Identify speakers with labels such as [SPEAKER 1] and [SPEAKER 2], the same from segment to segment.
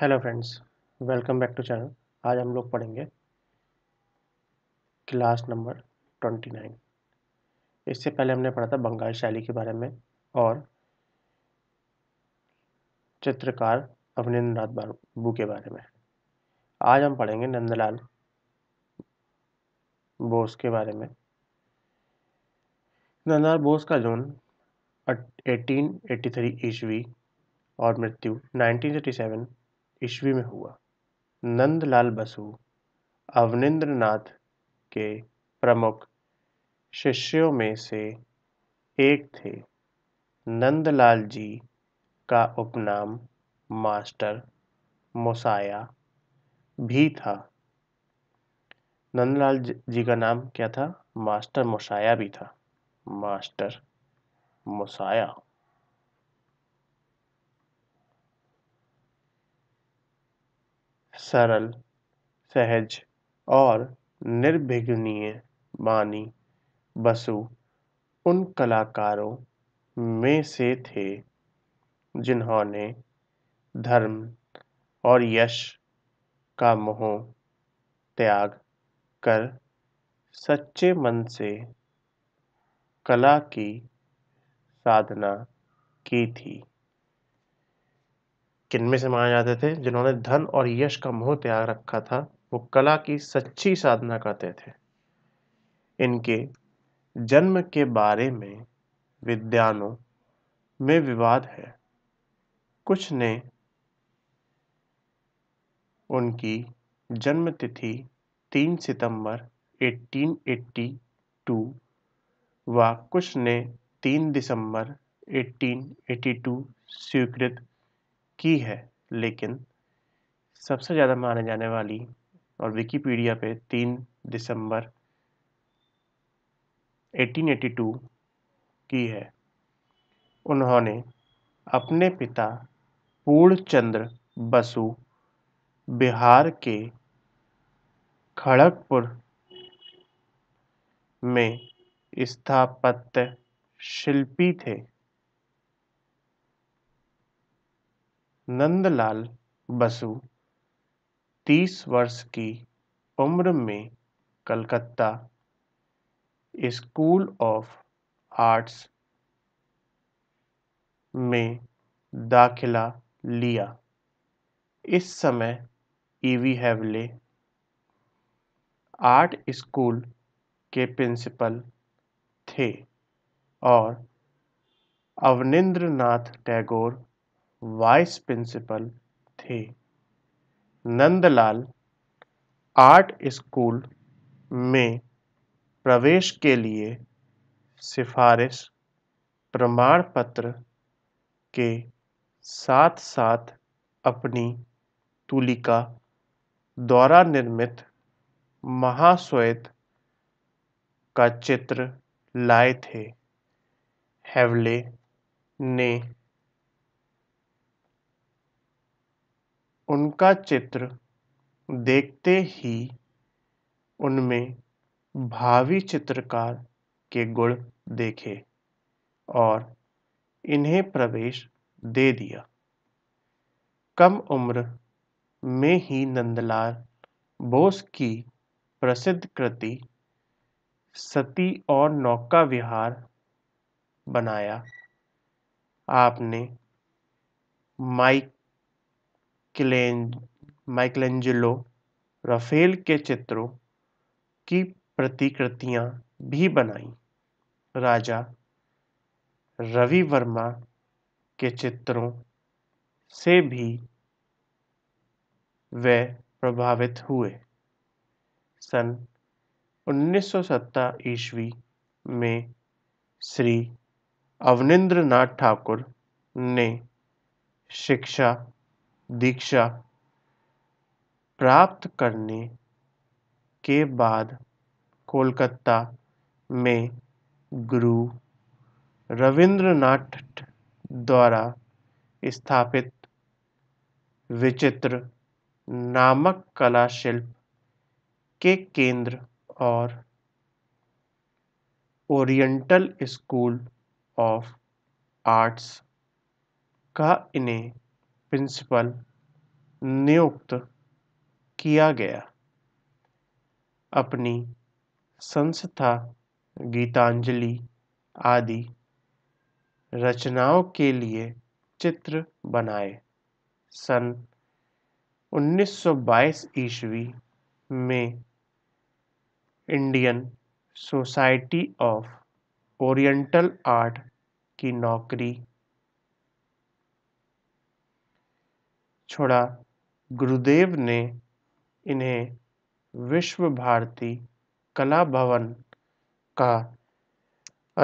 [SPEAKER 1] hello friends welcome back to channel आज हम लोग पढ़ेंगे क्लास नंबर ट्वेंटी नाइन इससे पहले हमने पढ़ा था बंगाल शैली के बारे में और चित्रकार अवनिंद्र नाथ बाबू के बारे में आज हम पढ़ेंगे नंदलाल बोस के बारे में नंदलाल बोस का जोन एटीन एट्टी थ्री ईस्वी और मृत्यु नाइनटीन एटी सेवन ईस्वी में हुआ नंदलाल बसु अवनिंद्र नाथ के प्रमुख शिष्यों में से एक थे नंदलाल जी का उपनाम मास्टर मोसाया भी था नंदलाल जी का नाम क्या था मास्टर मोसाया भी था मास्टर मोसाया सरल सहज और निर्विघ्नीय बानी बसु उन कलाकारों में से थे जिन्होंने धर्म और यश का मोह त्याग कर सच्चे मन से कला की साधना की थी किनमें से माने जाते थे जिन्होंने धन और यश का मोह त्याग रखा था वो कला की सच्ची साधना करते थे इनके जन्म के बारे में विद्यानों में विवाद है कुछ ने उनकी जन्म तिथि 3 सितंबर 1882 व कुछ ने 3 दिसंबर 1882 स्वीकृत की है लेकिन सबसे ज़्यादा माने जाने वाली और विकीपीडिया पे तीन दिसंबर 1882 की है उन्होंने अपने पिता पूर्णचंद्र बसु बिहार के खड़गपुर में स्थापत्य शिल्पी थे नंदलाल बसु तीस वर्ष की उम्र में कलकत्ता स्कूल ऑफ आर्ट्स में दाखिला लिया इस समय EV e Havell art school के प्रिंसिपल थे और अवनिंद्रनाथ नाथ टैगोर वाइस प्रिंसिपल थे नंदलाल आर्ट स्कूल में प्रवेश के लिए सिफारिश प्रमाण पत्र के साथ साथ अपनी तुलिका द्वारा निर्मित महाश्वेत का चित्र लाए थे हेवले ने उनका चित्र देखते ही उनमें भावी चित्रकार के गुण देखे और इन्हें प्रवेश दे दिया कम उम्र में ही नंदलाल बोस की प्रसिद्ध कृति सती और नौका विहार बनाया आपने माइक माइकलें माइकलेंजेलो राफ़ेल के चित्रों की प्रतिकृतियाँ भी बनाई राजा रवि वर्मा के चित्रों से भी वे प्रभावित हुए सन उन्नीस सौ ईस्वी में श्री अवनिंद्र नाथ ठाकुर ने शिक्षा दीक्षा प्राप्त करने के बाद कोलकाता में गुरु रविंद्रनाथ द्वारा स्थापित विचित्र नामक कला शिल्प के केंद्र और ओरिएंटल स्कूल ऑफ आर्ट्स का इन्हें प्रिंसिपल नियुक्त किया गया अपनी संस्था गीतांजलि आदि रचनाओं के लिए चित्र बनाए सन 1922 ईस्वी में Indian Society of Oriental Art की नौकरी छोड़ा गुरुदेव ने इन्हें विश्व भारती कला भवन का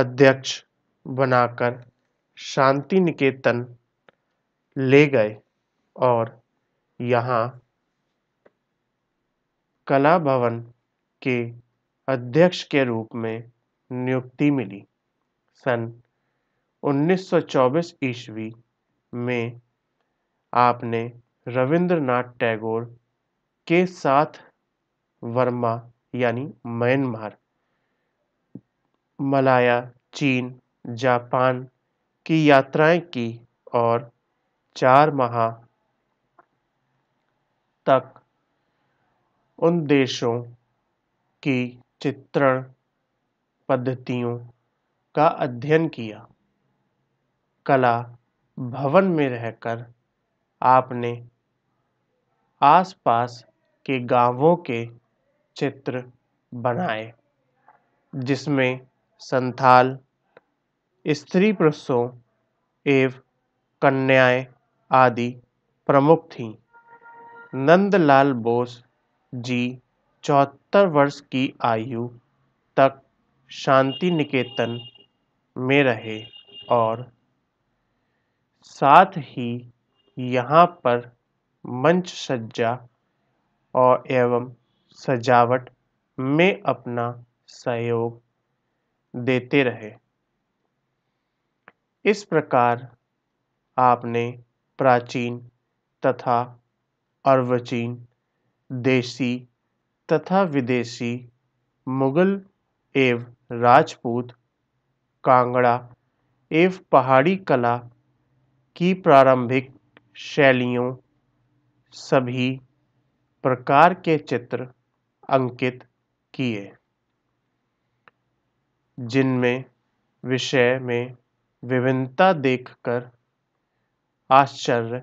[SPEAKER 1] अध्यक्ष बनाकर शांति निकेतन ले गए और यहाँ कला भवन के अध्यक्ष के रूप में नियुक्ति मिली सन 1924 ईस्वी में आपने रविंद्रनाथ टैगोर के साथ वर्मा यानी म्यांमार मलाया चीन जापान की यात्राएं की और चार माह तक उन देशों की चित्रण पद्धतियों का अध्ययन किया कला भवन में रहकर आपने आसपास के गांवों के चित्र बनाए जिसमें संथाल स्त्री पुरुषों एवं कन्याएं आदि प्रमुख थीं नंदलाल बोस जी चौहत्तर वर्ष की आयु तक शांति निकेतन में रहे और साथ ही यहाँ पर मंच सज्जा और एवं सजावट में अपना सहयोग देते रहे इस प्रकार आपने प्राचीन तथा अर्वचीन देशी तथा विदेशी मुगल एवं राजपूत कांगड़ा एवं पहाड़ी कला की प्रारंभिक शैलियों सभी प्रकार के चित्र अंकित किए जिनमें विषय में विभिन्नता देखकर आश्चर्य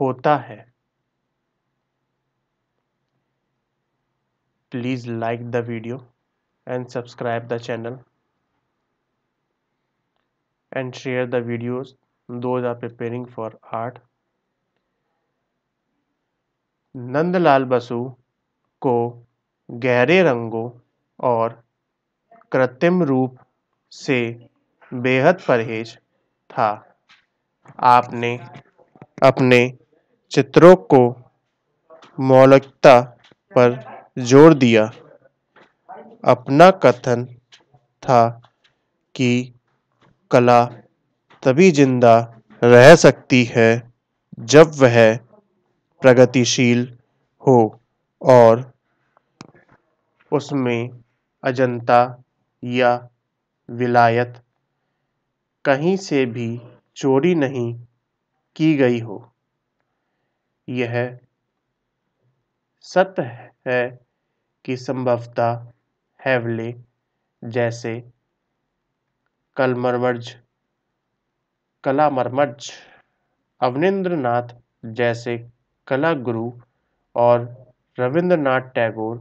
[SPEAKER 1] होता है please like the video and subscribe the channel and share the videos दो are preparing for art Nandalal Basu को गहरे रंगों और कृत्रिम रूप से बेहद परहेज था आपने अपने चित्रों को मौलिकता पर जोर दिया अपना कथन था कि कला तभी जिंदा रह सकती है जब वह प्रगतिशील हो और उसमें अजंता या विलायत कहीं से भी चोरी नहीं की गई हो यह सत्य है कि संभवतः हैवले जैसे कलमरमज कलामरमज अवनिंद्रनाथ नाथ जैसे कला गुरु और रविंद्रनाथ टैगोर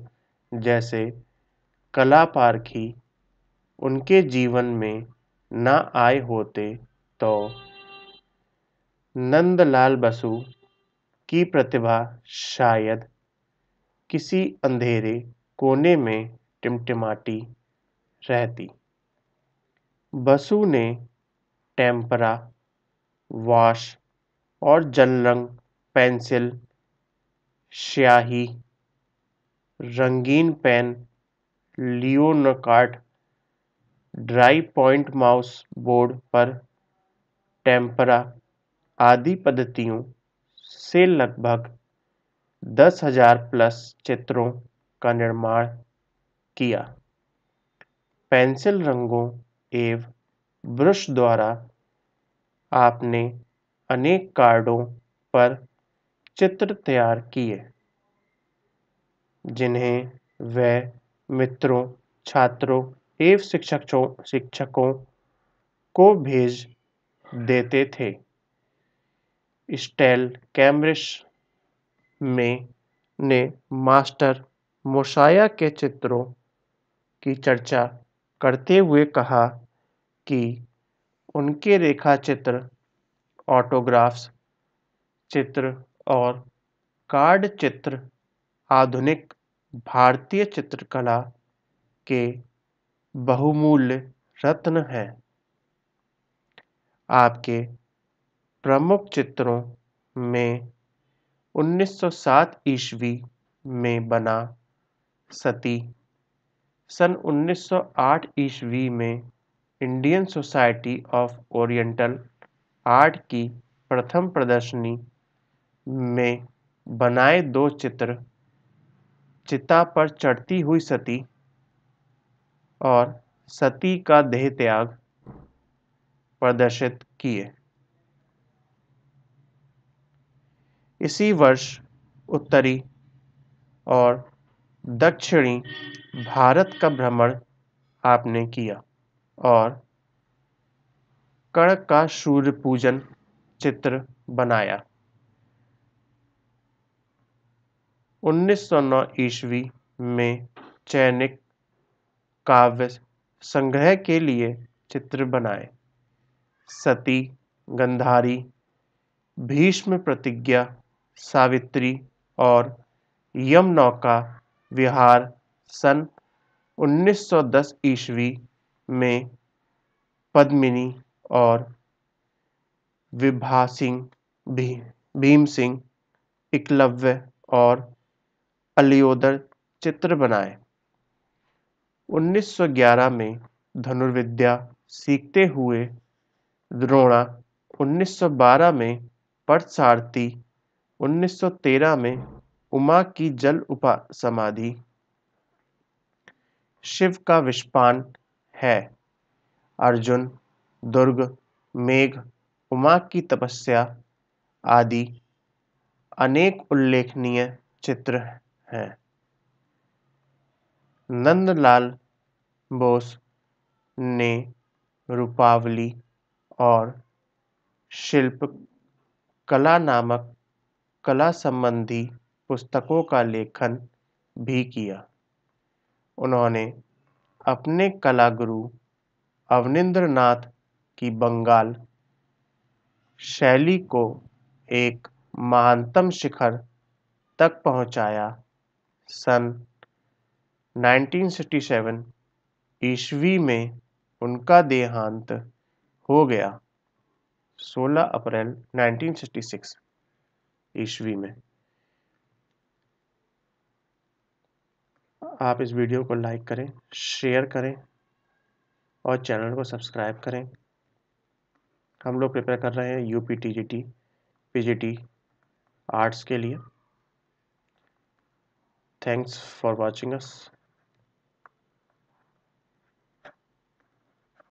[SPEAKER 1] जैसे कला पारखी उनके जीवन में ना आए होते तो नंदलाल बसु की प्रतिभा शायद किसी अंधेरे कोने में टिमटिमाती रहती बसु ने टेम्परा वाश और जल रंग पेंसिल स्याही रंगीन पेन लियोनकार्ड ड्राई पॉइंट माउस बोर्ड पर टेम्परा आदि पद्धतियों से लगभग दस हजार प्लस चित्रों का निर्माण किया पेंसिल रंगों एवं ब्रश द्वारा आपने अनेक कार्डों पर चित्र तैयार किए जिन्हें वह मित्रों छात्रों एवं शिक्षकों शिक्षकों को भेज देते थे स्टेल कैमरिश में ने मास्टर मोशाया के चित्रों की चर्चा करते हुए कहा कि उनके रेखा चित्र ऑटोग्राफ्स चित्र और कार्ड चित्र आधुनिक भारतीय चित्रकला के बहुमूल्य रत्न हैं आपके प्रमुख चित्रों में 1907 ईस्वी में बना सती सन 1908 ईस्वी में Indian Society of Oriental Art की प्रथम प्रदर्शनी में बनाए दो चित्र चिता पर चढ़ती हुई सती और सती का देह त्याग प्रदर्शित किए इसी वर्ष उत्तरी और दक्षिणी भारत का भ्रमण आपने किया और कण का सूर्य पूजन चित्र बनाया 1909 ईस्वी में चैनिक काव्य संग्रह के लिए चित्र बनाए सती गंधारी भीष्म प्रतिज्ञा सावित्री और यमनौका विहार सन 1910 ईस्वी में पद्मिनी और विभा सिंह भी भीम सिंह एकलव्य और अलियोदर चित्र बनाए 1911 में धनुर्विद्या सीखते हुए द्रोणा 1912 में पटसारथी 1913 में उमा की जल उपा समाधि शिव का विष्पान है अर्जुन दुर्ग मेघ उमा की तपस्या आदि अनेक उल्लेखनीय चित्र हैं हैं नंदलाल बोस ने रूपावली और शिल्प कला नामक कला संबंधी पुस्तकों का लेखन भी किया उन्होंने अपने कला गुरु अवनिंद्र नाथ की बंगाल शैली को एक महानतम शिखर तक पहुंचाया सन 1967 ईस्वी में उनका देहांत हो गया 16 अप्रैल 1966 ईस्वी में आप इस वीडियो को लाइक करें शेयर करें और चैनल को सब्सक्राइब करें हम लोग प्रिपेयर कर रहे हैं UP T G T P G T arts के लिए thanks for watching us